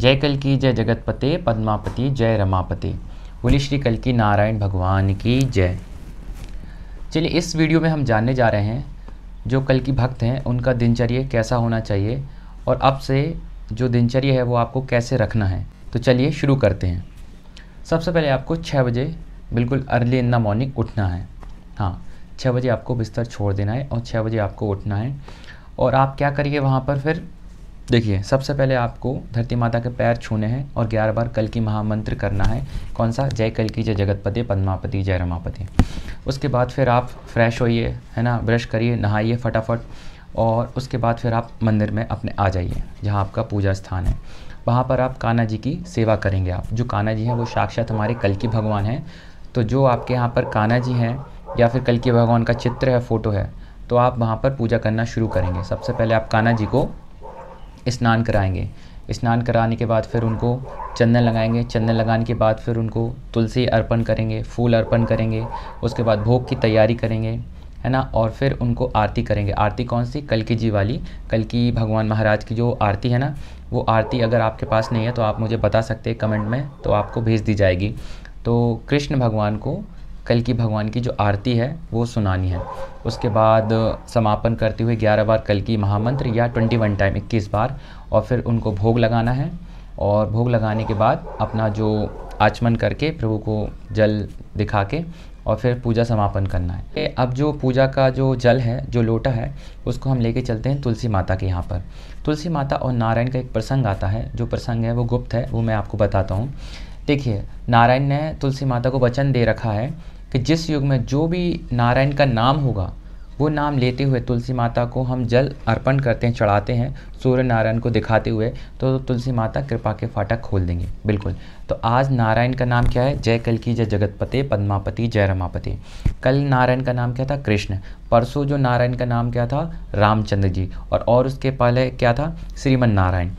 जय कल की जय जगतपते पद्मापति जय रमापति बोली श्री कल की नारायण भगवान की जय चलिए इस वीडियो में हम जानने जा रहे हैं जो कल की भक्त हैं उनका दिनचर्या कैसा होना चाहिए और अब से जो दिनचर्या है वो आपको कैसे रखना है तो चलिए शुरू करते हैं सबसे पहले आपको छः बजे बिल्कुल अर्ली इन द मॉर्निंग उठना है हाँ छः बजे आपको बिस्तर छोड़ देना है और छः बजे आपको उठना है और आप क्या करिए वहाँ पर फिर देखिए सबसे पहले आपको धरती माता के पैर छूने हैं और ग्यारह बार कल की महामंत्र करना है कौन सा जय कल की जय जगतपति पद्मापति जय रमापति उसके बाद फिर आप फ्रेश होइए है ना ब्रश करिए नहाइए फटाफट और उसके बाद फिर आप मंदिर में अपने आ जाइए जहाँ आपका पूजा स्थान है वहाँ पर आप कान्हा जी की सेवा करेंगे आप जो कान्हा जी हैं वो साक्षात हमारे कल की भगवान हैं तो जो आपके यहाँ पर कान्हा जी हैं या फिर कल की भगवान का चित्र है फ़ोटो है तो आप वहाँ पर पूजा करना शुरू करेंगे सबसे पहले आप कान्हा जी को स्नान कराएंगे स्नान कराने के बाद फिर उनको चंदन लगाएंगे चंदन लगाने के बाद फिर उनको तुलसी अर्पण करेंगे फूल अर्पण करेंगे उसके बाद भोग की तैयारी करेंगे है ना और फिर उनको आरती करेंगे आरती कौन सी कल की जी वाली कल की भगवान महाराज की जो आरती है ना वो आरती अगर आपके पास नहीं है तो आप मुझे बता सकते हैं कमेंट में तो आपको भेज दी जाएगी तो कृष्ण भगवान को कल की भगवान की जो आरती है वो सुनानी है उसके बाद समापन करते हुए ग्यारह बार कल की महामंत्र या ट्वेंटी वन टाइम इक्कीस बार और फिर उनको भोग लगाना है और भोग लगाने के बाद अपना जो आचमन करके प्रभु को जल दिखा के और फिर पूजा समापन करना है अब जो पूजा का जो जल है जो लोटा है उसको हम लेके चलते हैं तुलसी माता के यहाँ पर तुलसी माता और नारायण का एक प्रसंग आता है जो प्रसंग है वो गुप्त है वो मैं आपको बताता हूँ देखिए नारायण ने तुलसी माता को वचन दे रखा है कि जिस युग में जो भी नारायण का नाम होगा वो नाम लेते हुए तुलसी माता को हम जल अर्पण करते हैं चढ़ाते हैं सूर्य नारायण को दिखाते हुए तो तुलसी माता कृपा के फाटक खोल देंगे बिल्कुल तो आज नारायण का नाम क्या है जय कल की जय जगतपते पद्मापति जय रमापति कल नारायण का नाम क्या था कृष्ण परसों जो नारायण का नाम क्या था रामचंद्र जी और और उसके पहले क्या था श्रीमन नारायण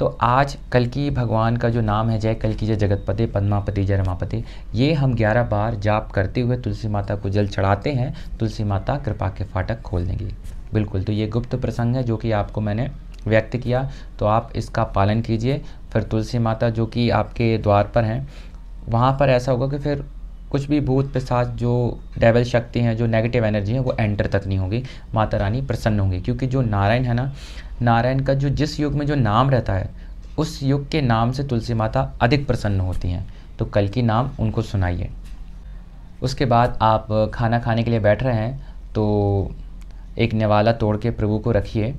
तो आज कल की भगवान का जो नाम है जय कल की जय जगतपति पद्मापति जय रमापति ये हम ग्यारह बार जाप करते हुए तुलसी माता को जल चढ़ाते हैं तुलसी माता कृपा के फाटक खोल देंगे बिल्कुल तो ये गुप्त प्रसंग है जो कि आपको मैंने व्यक्त किया तो आप इसका पालन कीजिए फिर तुलसी माता जो कि आपके द्वार पर हैं वहाँ पर ऐसा होगा कि फिर कुछ भी भूत पिशाच जो डेवल शक्ति हैं जो नेगेटिव एनर्जी है वो एंटर तक नहीं होगी माता रानी प्रसन्न होंगी क्योंकि जो नारायण है ना नारायण का जो जिस युग में जो नाम रहता है उस युग के नाम से तुलसी माता अधिक प्रसन्न होती हैं तो कल की नाम उनको सुनाइए उसके बाद आप खाना खाने के लिए बैठ रहे हैं तो एक निवाला तोड़ के प्रभु को रखिए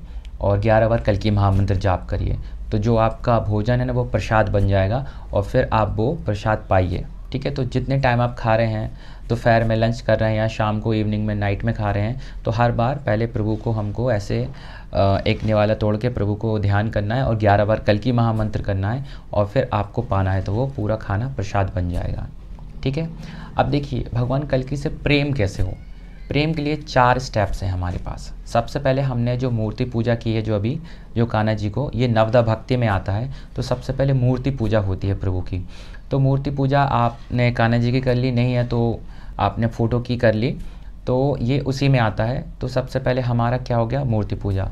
और ग्यारह बार कल की महामंत्र जाप करिए तो जो आपका भोजन है ना वो प्रसाद बन जाएगा और फिर आप वो प्रसाद पाइए ठीक है तो जितने टाइम आप खा रहे हैं दोपहर तो में लंच कर रहे हैं या शाम को इवनिंग में नाइट में खा रहे हैं तो हर बार पहले प्रभु को हमको ऐसे एक निवाला तोड़ के प्रभु को ध्यान करना है और ग्यारह बार कल की महामंत्र करना है और फिर आपको पाना है तो वो पूरा खाना प्रसाद बन जाएगा ठीक है अब देखिए भगवान कल की से प्रेम कैसे हो प्रेम के लिए चार स्टेप्स हैं हमारे पास सबसे पहले हमने जो मूर्ति पूजा की है जो अभी जो कान्हा जी को ये नवदा भक्ति में आता है तो सबसे पहले मूर्ति पूजा होती है प्रभु की तो मूर्ति पूजा आपने कान्हा जी की कर ली नहीं है तो आपने फ़ोटो की कर ली तो ये उसी में आता है तो सबसे पहले हमारा क्या हो गया मूर्ति पूजा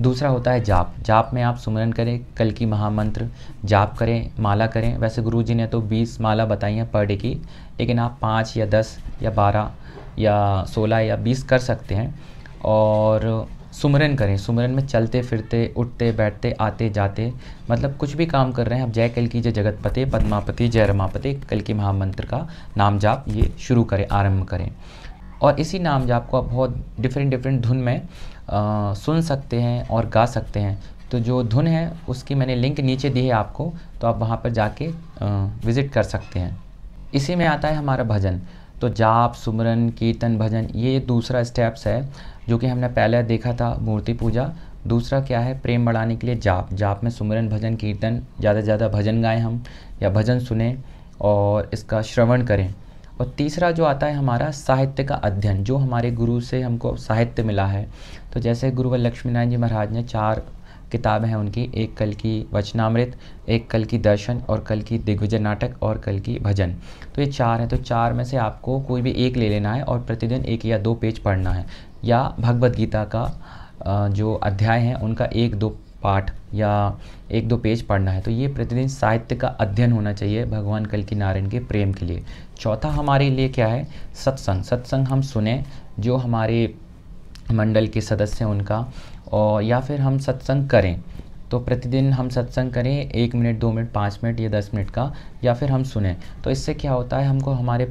दूसरा होता है जाप जाप में आप सुमरन करें कल की महामंत्र जाप करें माला करें वैसे गुरु जी ने तो 20 माला बताई हैं पर डे की लेकिन आप पाँच या दस या बारह या सोलह या बीस कर सकते हैं और सुमरन करें सुमरन में चलते फिरते उठते बैठते आते जाते मतलब कुछ भी काम कर रहे हैं अब जय कल की जय जगतपते पद्मापति जय रमापति कल की महामंत्र का नाम जाप ये शुरू करें आरंभ करें और इसी नाम जाप को आप बहुत डिफरेंट डिफरेंट धुन में आ, सुन सकते हैं और गा सकते हैं तो जो धुन है उसकी मैंने लिंक नीचे दी है आपको तो आप वहाँ पर जाके आ, विज़िट कर सकते हैं इसी में आता है हमारा भजन तो जाप सुमरन कीर्तन भजन ये दूसरा स्टेप्स है जो कि हमने पहले देखा था मूर्ति पूजा दूसरा क्या है प्रेम बढ़ाने के लिए जाप जाप में सुमरन भजन कीर्तन ज़्यादा से ज़्यादा भजन गाएं हम या भजन सुने और इसका श्रवण करें और तीसरा जो आता है हमारा साहित्य का अध्ययन जो हमारे गुरु से हमको साहित्य मिला है तो जैसे गुरु लक्ष्मी नारायण जी महाराज ने चार किताबें हैं उनकी एक कल की वचनामृत एक कल की दर्शन और कल की दिग्विजय नाटक और कल की भजन तो ये चार हैं तो चार में से आपको कोई भी एक ले लेना है और प्रतिदिन एक या दो पेज पढ़ना है या भगवद गीता का जो अध्याय हैं उनका एक दो पाठ या एक दो पेज पढ़ना है तो ये प्रतिदिन साहित्य का अध्ययन होना चाहिए भगवान कल की नारायण के प्रेम के लिए चौथा हमारे लिए क्या है सत्संग सत्संग हम सुने जो हमारे मंडल के सदस्य हैं उनका और या फिर हम सत्संग करें तो प्रतिदिन हम सत्संग करें एक मिनट दो मिनट पाँच मिनट या दस मिनट का या फिर हम सुने तो इससे क्या होता है हमको हमारे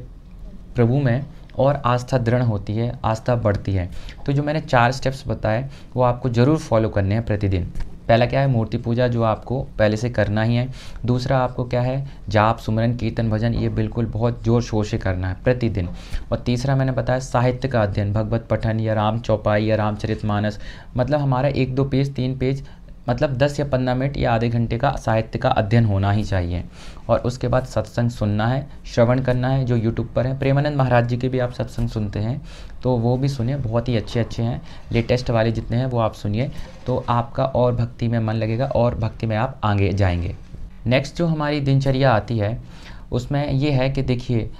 प्रभु में और आस्था दृढ़ होती है आस्था बढ़ती है तो जो मैंने चार स्टेप्स बताए वो आपको ज़रूर फॉलो करने हैं प्रतिदिन पहला क्या है मूर्ति पूजा जो आपको पहले से करना ही है दूसरा आपको क्या है जाप सुमरन कीर्तन भजन ये बिल्कुल बहुत जोर शोर से करना है प्रतिदिन और तीसरा मैंने बताया साहित्य का अध्ययन भगवत पठन या राम चौपाई या रामचरित मतलब हमारा एक दो पेज तीन पेज मतलब 10 या 15 मिनट या आधे घंटे का साहित्य का अध्ययन होना ही चाहिए और उसके बाद सत्संग सुनना है श्रवण करना है जो यूट्यूब पर है प्रेमानंद महाराज जी के भी आप सत्संग सुनते हैं तो वो भी सुने बहुत ही अच्छे अच्छे हैं लेटेस्ट वाले जितने हैं वो आप सुनिए तो आपका और भक्ति में मन लगेगा और भक्ति में आप आगे जाएंगे नेक्स्ट जो हमारी दिनचर्या आती है उसमें ये है कि देखिए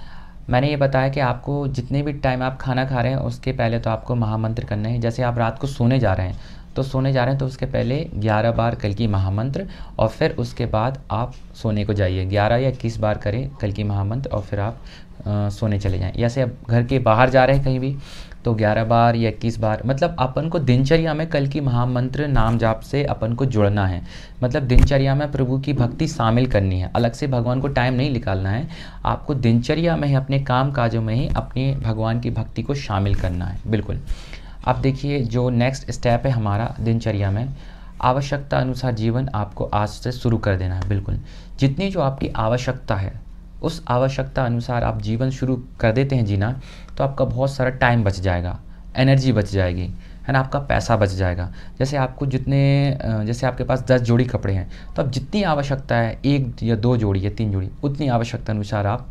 मैंने ये बताया कि आपको जितने भी टाइम आप खाना खा रहे हैं उसके पहले तो आपको महामंत्र करना है जैसे आप रात को सोने जा रहे हैं तो सोने जा रहे हैं तो उसके पहले 11 बार कल की महामंत्र और फिर उसके बाद आप सोने को जाइए 11 या इक्कीस बार करें कल की महामंत्र और फिर आप आ, सोने चले जाएं या से अब घर के बाहर जा रहे हैं कहीं भी तो 11 बार या इक्कीस बार मतलब अपन को दिनचर्या में कल की महामंत्र नाम जाप से अपन को जुड़ना है मतलब दिनचर्या में प्रभु की भक्ति शामिल करनी है अलग से भगवान को टाइम नहीं निकालना है आपको दिनचर्या में ही अपने काम काजों में ही अपने भगवान की भक्ति को शामिल करना है बिल्कुल आप देखिए जो नेक्स्ट स्टेप है हमारा दिनचर्या में आवश्यकता अनुसार जीवन आपको आज से शुरू कर देना है बिल्कुल जितनी जो आपकी आवश्यकता है उस आवश्यकता अनुसार आप जीवन शुरू कर देते हैं जीना तो आपका बहुत सारा टाइम बच जाएगा एनर्जी बच जाएगी है ना आपका पैसा बच जाएगा जैसे आपको जितने जैसे आपके पास दस जोड़ी कपड़े हैं तो अब जितनी आवश्यकता है एक या दो जोड़ी या तीन जोड़ी उतनी आवश्यकता अनुसार आप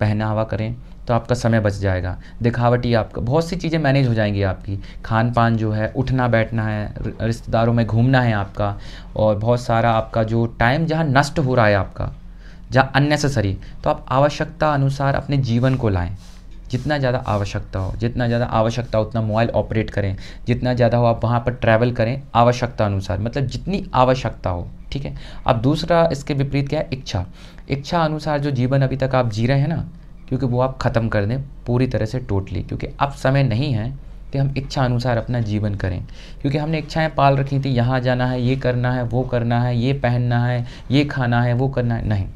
पहनावा करें तो आपका समय बच जाएगा दिखावटी आपका बहुत सी चीज़ें मैनेज हो जाएंगी आपकी खान पान जो है उठना बैठना है रिश्तेदारों में घूमना है आपका और बहुत सारा आपका जो टाइम जहाँ नष्ट हो रहा है आपका जहाँ अननेसेसरी तो आप आवश्यकता अनुसार अपने जीवन को लाएँ जितना ज़्यादा आवश्यकता हो जितना ज़्यादा आवश्यकता हो उतना मोबाइल ऑपरेट करें जितना ज़्यादा हो आप वहाँ पर ट्रैवल करें आवश्यकता अनुसार मतलब जितनी आवश्यकता हो ठीक है अब दूसरा इसके विपरीत क्या है इच्छा इच्छा अनुसार जो जीवन अभी तक आप जी रहे हैं ना क्योंकि वो आप ख़त्म कर दें पूरी तरह से टोटली क्योंकि अब समय नहीं है कि हम इच्छा अनुसार अपना जीवन करें क्योंकि हमने इच्छाएं पाल रखी थी यहाँ जाना है ये करना है वो करना है ये पहनना है ये खाना है वो करना है नहीं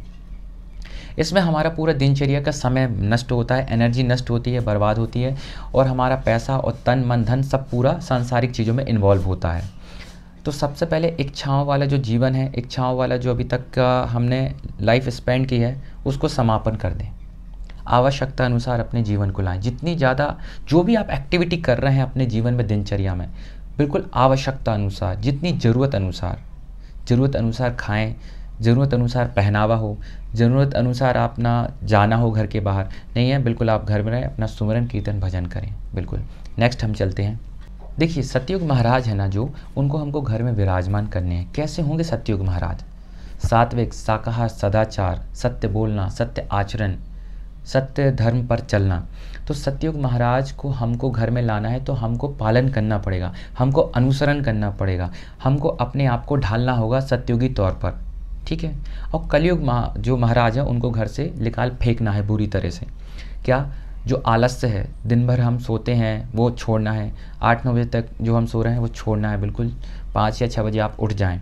इसमें हमारा पूरा दिनचर्या का समय नष्ट होता है एनर्जी नष्ट होती है बर्बाद होती है और हमारा पैसा और तन मन धन सब पूरा सांसारिक चीज़ों में इन्वॉल्व होता है तो सबसे पहले इच्छाओं वाला जो जीवन है इच्छाओं वाला जो अभी तक हमने लाइफ स्पेंड की है उसको समापन कर दें आवश्यकता अनुसार अपने जीवन को लाएं जितनी ज़्यादा जो भी आप एक्टिविटी कर रहे हैं अपने जीवन में दिनचर्या में बिल्कुल आवश्यकता अनुसार जितनी ज़रूरत अनुसार ज़रूरत अनुसार खाएं ज़रूरत अनुसार पहनावा हो ज़रूरत अनुसार आप ना जाना हो घर के बाहर नहीं है बिल्कुल आप घर में रहें अपना सुमरन कीर्तन भजन करें बिल्कुल नेक्स्ट हम चलते हैं देखिए सत्युग महाराज है ना जो उनको हमको घर में विराजमान करने हैं कैसे होंगे सत्युग महाराज सात्विक साकाहार सदाचार सत्य बोलना सत्य आचरण सत्य धर्म पर चलना तो सत्ययुग महाराज को हमको घर में लाना है तो हमको पालन करना पड़ेगा हमको अनुसरण करना पड़ेगा हमको अपने आप को ढालना होगा सत्युगी तौर पर ठीक है और कलयुग मा जो महाराज है उनको घर से निकाल फेंकना है बुरी तरह से क्या जो आलस्य है दिन भर हम सोते हैं वो छोड़ना है आठ नौ बजे तक जो हम सो रहे हैं वो छोड़ना है बिल्कुल पाँच या छः बजे आप उठ जाएं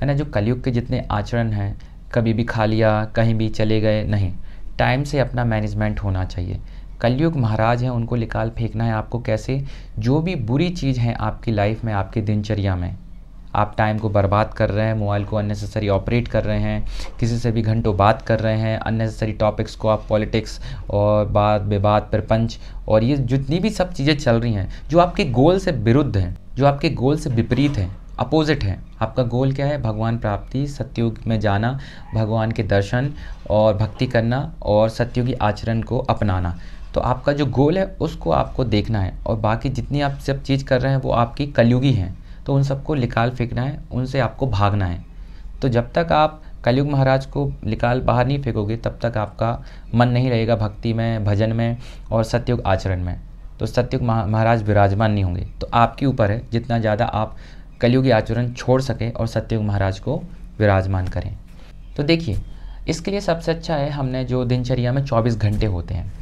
है ना जो कलयुग के जितने आचरण हैं कभी भी खा लिया कहीं भी चले गए नहीं टाइम से अपना मैनेजमेंट होना चाहिए कलयुग महाराज हैं उनको निकाल फेंकना है आपको कैसे जो भी बुरी चीज़ है आपकी लाइफ में आपकी दिनचर्या में आप टाइम को बर्बाद कर रहे हैं मोबाइल को अननेसेसरी ऑपरेट कर रहे हैं किसी से भी घंटों बात कर रहे हैं अननेसेसरी टॉपिक्स को आप पॉलिटिक्स और बात बेबात प्रपंच और ये जितनी भी सब चीज़ें चल रही हैं जो आपके गोल से विरुद्ध हैं जो आपके गोल से विपरीत हैं अपोज़िट है आपका गोल क्या है भगवान प्राप्ति सत्युग में जाना भगवान के दर्शन और भक्ति करना और सत्युगी आचरण को अपनाना तो आपका जो गोल है उसको आपको देखना है और बाकी जितनी आप सब चीज़ कर रहे हैं वो आपकी कलयुगी हैं तो उन सबको निकाल फेंकना है उनसे आपको भागना है तो जब तक आप कलयुग महाराज को निकाल बाहर नहीं फेंकोगे तब तक आपका मन नहीं रहेगा भक्ति में भजन में और सत्युग आचरण में तो सत्युग महाराज विराजमान नहीं होंगे तो आपके ऊपर है जितना ज़्यादा आप कलयुगी आचरण छोड़ सकें और सत्ययुग महाराज को विराजमान करें तो देखिए इसके लिए सबसे अच्छा है हमने जो दिनचर्या में 24 घंटे होते हैं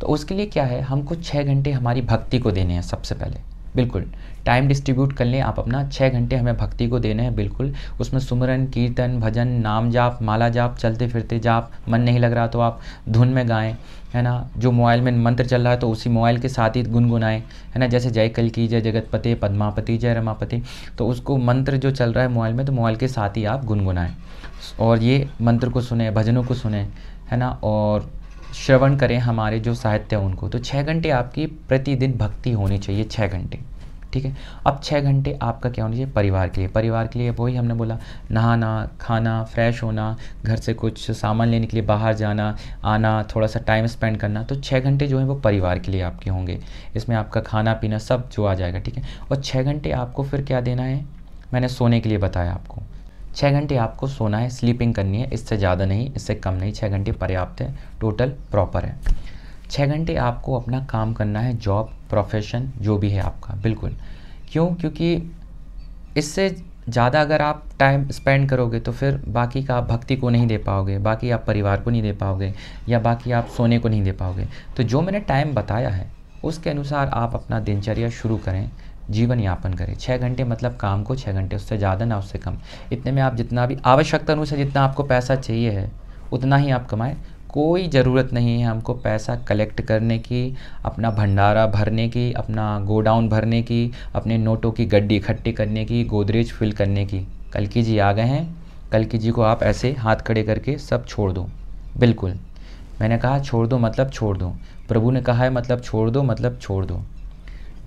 तो उसके लिए क्या है हमको छः घंटे हमारी भक्ति को देने हैं सबसे पहले बिल्कुल टाइम डिस्ट्रीब्यूट कर लें आप अपना छः घंटे हमें भक्ति को देने हैं बिल्कुल उसमें सुमरन कीर्तन भजन नाम जाप माला जाप चलते फिरते जाप मन नहीं लग रहा तो आप धुन में गाएं है ना जो मोबाइल में मंत्र चल रहा है तो उसी मोबाइल के साथ ही गुनगुनाएं है ना जैसे जय कल की जय जगतपति पद्मापति जय रमापति तो उसको मंत्र जो चल रहा है मोबाइल में तो मोबाइल के साथ ही आप गुनगुनाएं और ये मंत्र को सुने भजनों को सुने है ना और श्रवण करें हमारे जो साहित्य उनको तो छः घंटे आपकी प्रतिदिन भक्ति होनी चाहिए छः घंटे ठीक है अब छः घंटे आपका क्या होना चाहिए परिवार के लिए परिवार के लिए वही हमने बोला नहाना खाना फ्रेश होना घर से कुछ सामान लेने के लिए बाहर जाना आना थोड़ा सा टाइम स्पेंड करना तो छः घंटे जो है वो परिवार के लिए आपके होंगे इसमें आपका खाना पीना सब जो आ जाएगा ठीक है और छः घंटे आपको फिर क्या देना है मैंने सोने के लिए बताया आपको छः घंटे आपको सोना है स्लीपिंग करनी है इससे ज़्यादा नहीं इससे कम नहीं छः घंटे पर्याप्त है टोटल प्रॉपर है छः घंटे आपको अपना काम करना है जॉब प्रोफेशन जो भी है आपका बिल्कुल क्यों क्योंकि इससे ज़्यादा अगर आप टाइम स्पेंड करोगे तो फिर बाकी का आप भक्ति को नहीं दे पाओगे बाकी आप परिवार को नहीं दे पाओगे या बाकी आप सोने को नहीं दे पाओगे तो जो मैंने टाइम बताया है उसके अनुसार आप अपना दिनचर्या शुरू करें जीवन यापन करें छः घंटे मतलब काम को छः घंटे उससे ज़्यादा ना उससे कम इतने में आप जितना भी आवश्यकता अनुसार जितना आपको पैसा चाहिए है उतना ही आप कमाएं कोई ज़रूरत नहीं है हमको पैसा कलेक्ट करने की अपना भंडारा भरने की अपना गोडाउन भरने की अपने नोटों की गड्डी इकट्ठी करने की गोदरेज फिल करने की कल की जी आ गए हैं कल की जी को आप ऐसे हाथ खड़े करके सब छोड़ दो बिल्कुल मैंने कहा छोड़ दो मतलब छोड़ दो प्रभु ने कहा है मतलब छोड़ दो मतलब छोड़ दो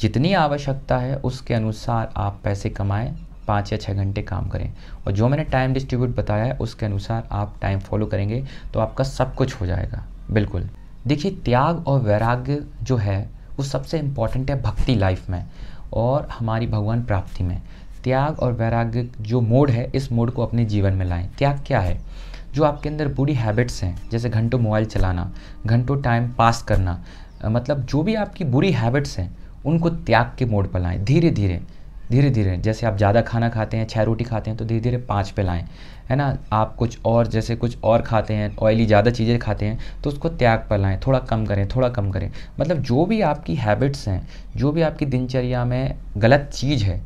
जितनी आवश्यकता है उसके अनुसार आप पैसे कमाएं पाँच या छः घंटे काम करें और जो मैंने टाइम डिस्ट्रीब्यूट बताया है उसके अनुसार आप टाइम फॉलो करेंगे तो आपका सब कुछ हो जाएगा बिल्कुल देखिए त्याग और वैराग्य जो है वो सबसे इम्पॉर्टेंट है भक्ति लाइफ में और हमारी भगवान प्राप्ति में त्याग और वैराग्य जो मोड है इस मोड को अपने जीवन में लाएं त्याग क्या है जो आपके अंदर बुरी हैबिट्स हैं जैसे घंटों मोबाइल चलाना घंटों टाइम पास करना मतलब जो भी आपकी बुरी हैबिट्स हैं उनको त्याग के मोड पर लाएं धीरे धीरे धीरे धीरे जैसे आप ज़्यादा खाना खाते हैं छः रोटी खाते हैं तो धीरे धीरे पाँच पे लाएँ है ना आप कुछ और जैसे कुछ और खाते हैं ऑयली ज़्यादा चीज़ें खाते हैं तो उसको त्याग पर लाएँ थोड़ा कम करें थोड़ा कम करें मतलब जो भी आपकी हैबिट्स हैं जो भी आपकी दिनचर्या में गलत चीज़ है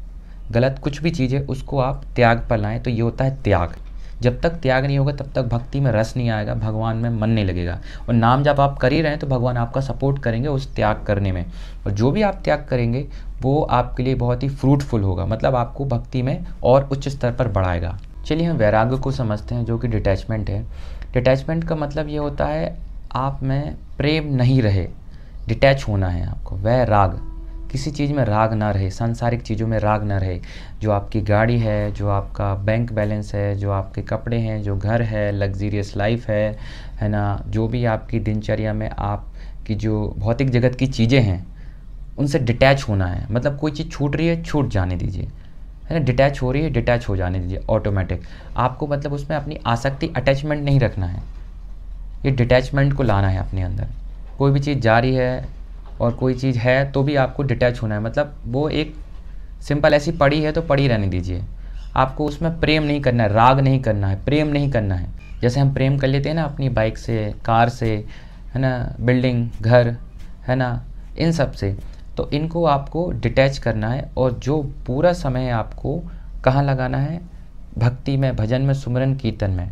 गलत कुछ भी चीज़ है उसको आप त्याग पर लाएँ तो ये होता है त्याग जब तक त्याग नहीं होगा तब तक भक्ति में रस नहीं आएगा भगवान में मन नहीं लगेगा और नाम जब आप कर ही रहे हैं तो भगवान आपका सपोर्ट करेंगे उस त्याग करने में और जो भी आप त्याग करेंगे वो आपके लिए बहुत ही फ्रूटफुल होगा मतलब आपको भक्ति में और उच्च स्तर पर बढ़ाएगा चलिए हम वैराग्य को समझते हैं जो कि डिटैचमेंट है डिटैचमेंट का मतलब ये होता है आप में प्रेम नहीं रहे डिटैच होना है आपको वैराग किसी चीज़ में राग ना रहे सांसारिक चीज़ों में राग ना रहे जो आपकी गाड़ी है जो आपका बैंक बैलेंस है जो आपके कपड़े हैं जो घर है लग्जीरियस लाइफ है है ना जो भी आपकी दिनचर्या में आपकी जो भौतिक जगत की चीज़ें हैं उनसे डिटैच होना है मतलब कोई चीज़ छूट रही है छूट जाने दीजिए है ना डिटैच हो रही है डिटैच हो जाने दीजिए ऑटोमेटिक आपको मतलब उसमें अपनी आसक्ति अटैचमेंट नहीं रखना है ये डिटैचमेंट को लाना है अपने अंदर कोई भी चीज़ जा रही है और कोई चीज़ है तो भी आपको डिटैच होना है मतलब वो एक सिंपल ऐसी पड़ी है तो पड़ी रहने दीजिए आपको उसमें प्रेम नहीं करना है राग नहीं करना है प्रेम नहीं करना है जैसे हम प्रेम कर लेते हैं ना अपनी बाइक से कार से है ना बिल्डिंग घर है ना इन सब से तो इनको आपको डिटैच करना है और जो पूरा समय आपको कहाँ लगाना है भक्ति में भजन में सुमरन कीर्तन में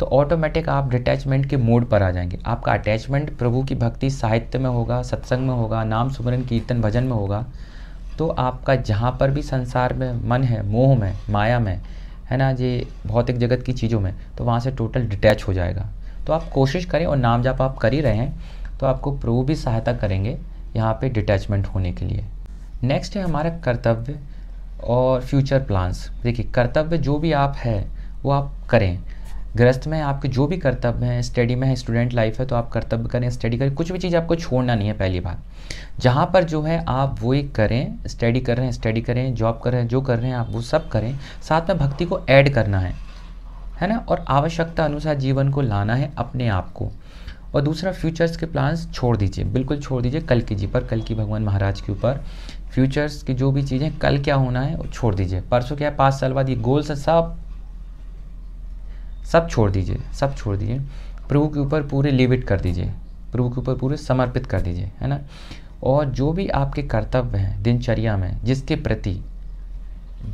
तो ऑटोमेटिक आप डिटैचमेंट के मोड पर आ जाएंगे आपका अटैचमेंट प्रभु की भक्ति साहित्य में होगा सत्संग में होगा नाम सुमरन कीर्तन भजन में होगा तो आपका जहाँ पर भी संसार में मन है मोह में माया में है ना ये भौतिक जगत की चीज़ों में तो वहाँ से टोटल डिटैच हो जाएगा तो आप कोशिश करें और नाम जाप आप कर ही रहे हैं तो आपको प्रभु भी सहायता करेंगे यहाँ पे डिटैचमेंट होने के लिए नेक्स्ट है हमारा कर्तव्य और फ्यूचर प्लान्स देखिए कर्तव्य जो भी आप है वो आप करें ग्रस्त में आपके जो भी कर्तव्य हैं स्टडी में है स्टूडेंट लाइफ है तो आप कर्तव्य करें स्टडी करें कुछ भी चीज़ आपको छोड़ना नहीं है पहली बात जहाँ पर जो है आप वो एक करें स्टडी कर रहे हैं स्टडी करें जॉब कर रहे हैं जो कर रहे हैं आप वो सब करें साथ में भक्ति को ऐड करना है है ना और आवश्यकता अनुसार जीवन को लाना है अपने आप को और दूसरा फ्यूचर्स के प्लान्स छोड़ दीजिए बिल्कुल छोड़ दीजिए कल की जी पर कल की भगवान महाराज के ऊपर फ्यूचर्स की जो भी चीज़ें कल क्या होना है वो छोड़ दीजिए परसों क्या है पाँच साल बाद ये गोल्स है सब सब छोड़ दीजिए सब छोड़ दीजिए प्रभु के ऊपर पूरे लिविट कर दीजिए प्रभु के ऊपर पूरे समर्पित कर दीजिए है ना और जो भी आपके कर्तव्य हैं दिनचर्या में जिसके प्रति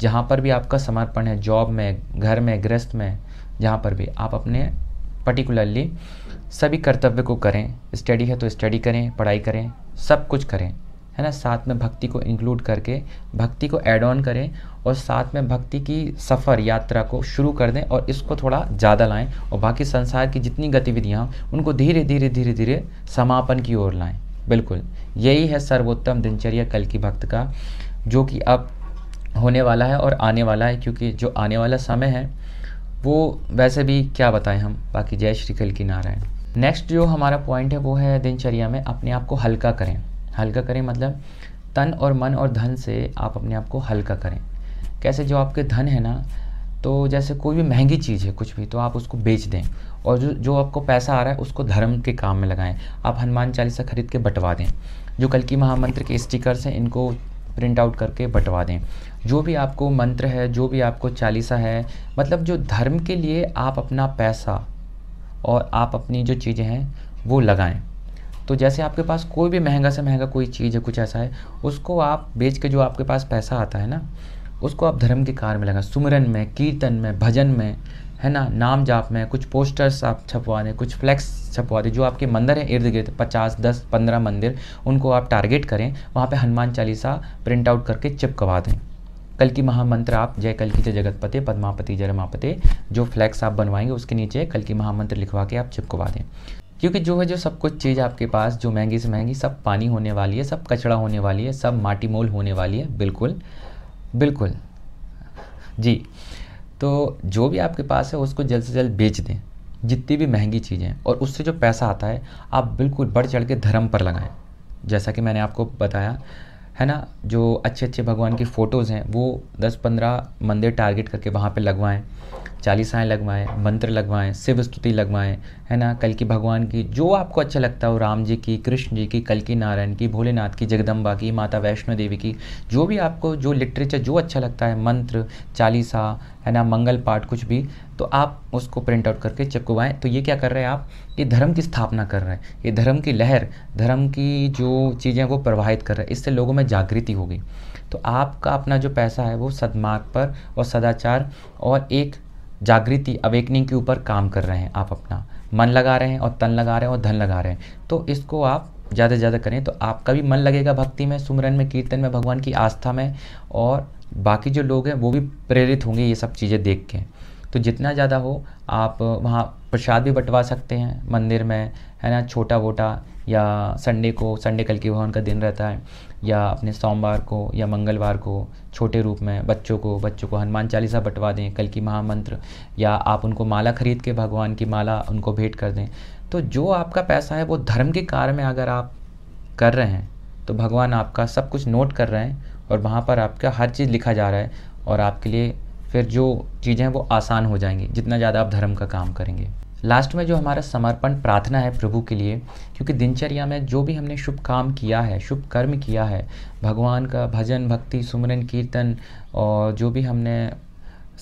जहाँ पर भी आपका समर्पण है जॉब में घर में गृहस्थ में जहाँ पर भी आप अपने पर्टिकुलरली सभी कर्तव्य को करें स्टडी है तो स्टडी करें पढ़ाई करें सब कुछ करें है ना साथ में भक्ति को इंक्लूड करके भक्ति को ऐड ऑन करें और साथ में भक्ति की सफ़र यात्रा को शुरू कर दें और इसको थोड़ा ज़्यादा लाएं और बाकी संसार की जितनी गतिविधियाँ उनको धीरे धीरे धीरे धीरे समापन की ओर लाएं बिल्कुल यही है सर्वोत्तम दिनचर्या कल की भक्त का जो कि अब होने वाला है और आने वाला है क्योंकि जो आने वाला समय है वो वैसे भी क्या बताएं हम बाकी जय श्री कल की नारायण नेक्स्ट जो हमारा पॉइंट है वो है दिनचर्या में अपने आप को हल्का करें हल्का करें मतलब तन और मन और धन से आप अपने आप को हल्का करें कैसे जो आपके धन है ना तो जैसे कोई भी महंगी चीज़ है कुछ भी तो आप उसको बेच दें और जो जो आपको पैसा आ रहा है उसको धर्म के काम में लगाएं आप हनुमान चालीसा खरीद के बंटवा दें जो कल की महामंत्र के स्टिकर्स हैं इनको प्रिंट आउट करके बंटवा दें जो भी आपको मंत्र है जो भी आपको चालीसा है मतलब जो धर्म के लिए आप अपना पैसा और आप अपनी जो चीज़ें हैं वो लगाएं तो जैसे आपके पास कोई भी महंगा से महंगा कोई चीज़ है कुछ ऐसा है उसको आप बेच के जो आपके पास पैसा आता है ना उसको आप धर्म के कार्य में लगाएं सुमरन में कीर्तन में भजन में है ना नाम जाप में कुछ पोस्टर्स आप छपवा दें कुछ फ्लैक्स छपवा दें जो आपके मंदिर हैं इर्द गिर्द पचास दस पंद्रह मंदिर उनको आप टारगेट करें वहाँ पे हनुमान चालीसा प्रिंट आउट करके चिपकवा दें कल की महामंत्र आप जय कल की जय जगतपते पद्मापति जय रमापते जो फ्लैक्स आप बनवाएंगे उसके नीचे कल की महामंत्र लिखवा के आप चिपकवा दें क्योंकि जो है जो सब कुछ चीज़ आपके पास जो महंगी से महंगी सब पानी होने वाली है सब कचड़ा होने वाली है सब माटी मोल होने वाली है बिल्कुल बिल्कुल जी तो जो भी आपके पास है उसको जल्द से जल्द बेच दें जितनी भी महंगी चीज़ें और उससे जो पैसा आता है आप बिल्कुल बढ़ चढ़ के धर्म पर लगाएं जैसा कि मैंने आपको बताया है ना जो अच्छे अच्छे भगवान की फ़ोटोज़ हैं वो दस पंद्रह मंदिर टारगेट करके वहाँ पे लगवाएं चालीसाएँ लगवाएँ मंत्र लगवाएँ शिव स्तुति लगवाएँ है ना कल की भगवान की जो आपको अच्छा लगता हो राम जी की कृष्ण जी की कल की नारायण की भोलेनाथ की जगदम्बा की माता वैष्णो देवी की जो भी आपको जो लिटरेचर जो अच्छा लगता है मंत्र चालीसा है ना मंगल पाठ कुछ भी तो आप उसको प्रिंट आउट करके चिपकवाएँ तो ये क्या कर रहे हैं आप ये धर्म की स्थापना कर रहे हैं ये धर्म की लहर धर्म की जो चीज़ें वो प्रभावित कर रहे हैं इससे लोगों में जागृति होगी तो आपका अपना जो पैसा है वो सदमार्ग पर और सदाचार और एक जागृति अवेकनिंग के ऊपर काम कर रहे हैं आप अपना मन लगा रहे हैं और तन लगा रहे हैं और धन लगा रहे हैं तो इसको आप ज़्यादा से ज़्यादा करें तो आपका भी मन लगेगा भक्ति में सुमरन में कीर्तन में भगवान की आस्था में और बाकी जो लोग हैं वो भी प्रेरित होंगे ये सब चीज़ें देख के तो जितना ज़्यादा हो आप वहाँ प्रसाद भी बंटवा सकते हैं मंदिर में है ना छोटा वोटा या संडे को संडे कल के भवन का दिन रहता है या अपने सोमवार को या मंगलवार को छोटे रूप में बच्चों को बच्चों को हनुमान चालीसा बंटवा दें कल की महामंत्र या आप उनको माला खरीद के भगवान की माला उनको भेंट कर दें तो जो आपका पैसा है वो धर्म के कार्य में अगर आप कर रहे हैं तो भगवान आपका सब कुछ नोट कर रहे हैं और वहाँ पर आपका हर चीज़ लिखा जा रहा है और आपके लिए फिर जो चीज़ें हैं वो आसान हो जाएंगी जितना ज़्यादा आप धर्म का काम करेंगे लास्ट में जो हमारा समर्पण प्रार्थना है प्रभु के लिए क्योंकि दिनचर्या में जो भी हमने शुभ काम किया है शुभ कर्म किया है भगवान का भजन भक्ति सुमरन कीर्तन और जो भी हमने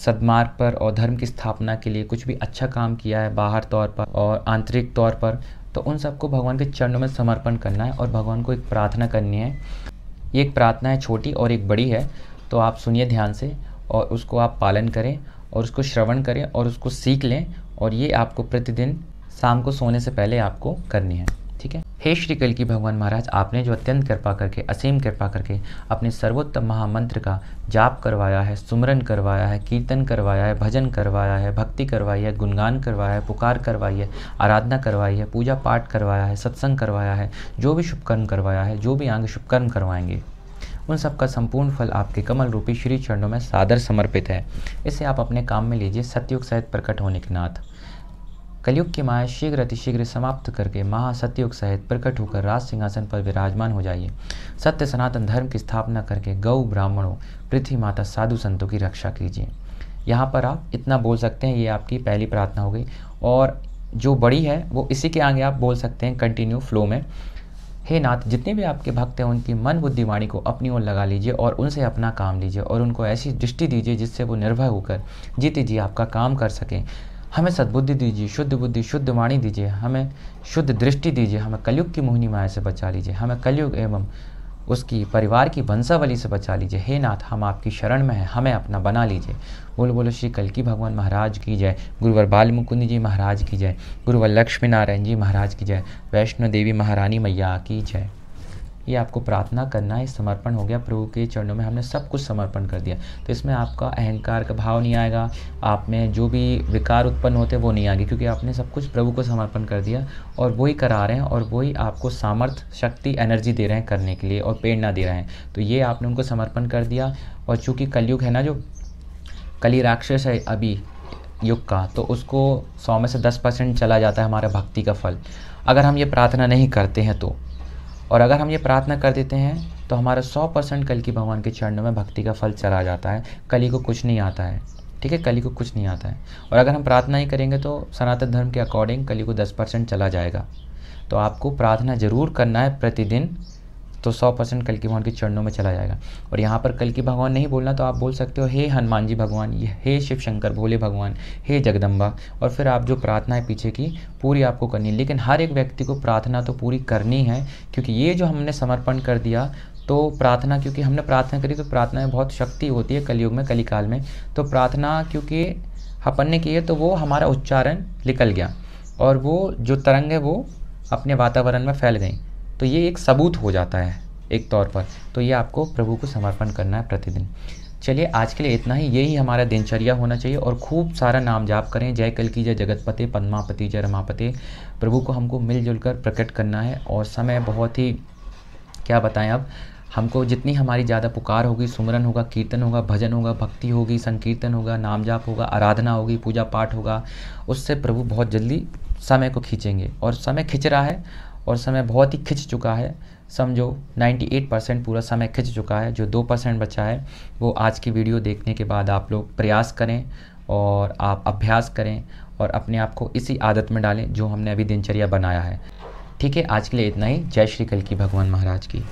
सदमार्ग पर और धर्म की स्थापना के लिए कुछ भी अच्छा काम किया है बाहर तौर पर और आंतरिक तौर पर तो उन सबको भगवान के चरणों में समर्पण करना है और भगवान को एक प्रार्थना करनी है ये एक प्रार्थना है छोटी और एक बड़ी है तो आप सुनिए ध्यान से और उसको आप पालन करें और उसको श्रवण करें और उसको सीख लें और ये आपको प्रतिदिन शाम को सोने से पहले आपको करनी है ठीक है हे श्री कल की भगवान महाराज आपने जो अत्यंत कृपा करके असीम कृपा करके अपने सर्वोत्तम महामंत्र का जाप करवाया है सुमरन करवाया है कीर्तन करवाया है भजन करवाया है भक्ति करवाई है गुणगान करवाया है पुकार करवाई है आराधना करवाई है पूजा पाठ करवाया है सत्संग करवाया है जो भी शुभकर्म करवाया है जो भी आगे शुभकर्म करवाएंगे उन सब का संपूर्ण फल आपके कमल रूपी श्री चरणों में सादर समर्पित है इसे आप अपने काम में लीजिए सत्युग सहित प्रकट होने के नाथ कलयुग की माया शीघ्र अतिशीघ्र समाप्त करके महासत्युग सहित प्रकट होकर राज सिंहासन पर विराजमान हो जाइए सत्य सनातन धर्म की स्थापना करके गौ ब्राह्मणों पृथ्वी माता साधु संतों की रक्षा कीजिए यहाँ पर आप इतना बोल सकते हैं ये आपकी पहली प्रार्थना हो गई और जो बड़ी है वो इसी के आगे आप बोल सकते हैं कंटिन्यू फ्लो में हे नाथ जितने भी आपके भक्त हैं उनकी मन बुद्धि वाणी को अपनी ओर लगा लीजिए और उनसे अपना काम लीजिए और उनको ऐसी दृष्टि दीजिए जिससे वो निर्भय होकर जीते जी आपका काम कर सकें हमें सद्बुद्धि दीजिए शुद्ध बुद्धि शुद्ध वाणी दीजिए हमें शुद्ध दृष्टि दीजिए हमें कलयुग की मोहिनी माया से बचा लीजिए हमें कलयुग एवं उसकी परिवार की वंशावली से बचा लीजिए हे नाथ हम आपकी शरण में हैं हमें अपना बना लीजिए बोलो बोलो श्री कलकी भगवान महाराज की जय गुरुवर बाल मुकुंद जी महाराज की जय गुरुवर लक्ष्मी नारायण जी महाराज की जय वैष्णो देवी महारानी मैया की जय ये आपको प्रार्थना करना है समर्पण हो गया प्रभु के चरणों में हमने सब कुछ समर्पण कर दिया तो इसमें आपका अहंकार का भाव नहीं आएगा आप में जो भी विकार उत्पन्न होते वो नहीं आएंगे क्योंकि आपने सब कुछ प्रभु को समर्पण कर दिया और वही करा रहे हैं और वही आपको सामर्थ्य शक्ति एनर्जी दे रहे हैं करने के लिए और प्रेरणा दे रहे हैं तो ये आपने उनको समर्पण कर दिया और चूँकि कलयुग है ना जो कली राक्षस है अभी युग का तो उसको सौ में से दस परसेंट चला जाता है हमारा भक्ति का फल अगर हम ये प्रार्थना नहीं करते हैं तो और अगर हम ये प्रार्थना कर देते हैं तो हमारा सौ परसेंट कल की भगवान के चरणों में भक्ति का फल चला जाता है कली को कुछ नहीं आता है ठीक है कली को कुछ नहीं आता है और अगर हम प्रार्थना ही करेंगे तो सनातन धर्म के अकॉर्डिंग कली को दस परसेंट चला जाएगा तो आपको प्रार्थना ज़रूर करना है प्रतिदिन तो सौ परसेंट कल की भगवान के चरणों में चला जाएगा और यहाँ पर कल की भगवान नहीं बोलना तो आप बोल सकते हो हे हनुमान जी भगवान हे शिव शंकर भोले भगवान हे जगदम्बा और फिर आप जो प्रार्थना है पीछे की पूरी आपको करनी लेकिन हर एक व्यक्ति को प्रार्थना तो पूरी करनी है क्योंकि ये जो हमने समर्पण कर दिया तो प्रार्थना क्योंकि हमने प्रार्थना करी तो प्रार्थना में बहुत शक्ति होती है कलयुग में कलिकाल में तो प्रार्थना क्योंकि अपन ने की है तो वो हमारा उच्चारण निकल गया और वो जो तरंग है वो अपने वातावरण में फैल गई तो ये एक सबूत हो जाता है एक तौर पर तो ये आपको प्रभु को समर्पण करना है प्रतिदिन चलिए आज के लिए इतना ही यही हमारा दिनचर्या होना चाहिए और खूब सारा नाम जाप करें जय कल की जय जगतपते पद्मापति जय रमापते प्रभु को हमको मिलजुल कर प्रकट करना है और समय बहुत ही क्या बताएं अब हमको जितनी हमारी ज़्यादा पुकार होगी सुमरन होगा कीर्तन होगा भजन होगा भक्ति होगी संकीर्तन होगा नाम जाप होगा आराधना होगी पूजा पाठ होगा उससे प्रभु बहुत जल्दी समय को खींचेंगे और समय खिंच रहा है और समय बहुत ही खिंच चुका है समझो 98 परसेंट पूरा समय खिंच चुका है जो दो परसेंट बचा है वो आज की वीडियो देखने के बाद आप लोग प्रयास करें और आप अभ्यास करें और अपने आप को इसी आदत में डालें जो हमने अभी दिनचर्या बनाया है ठीक है आज के लिए इतना ही जय श्री कल की भगवान महाराज की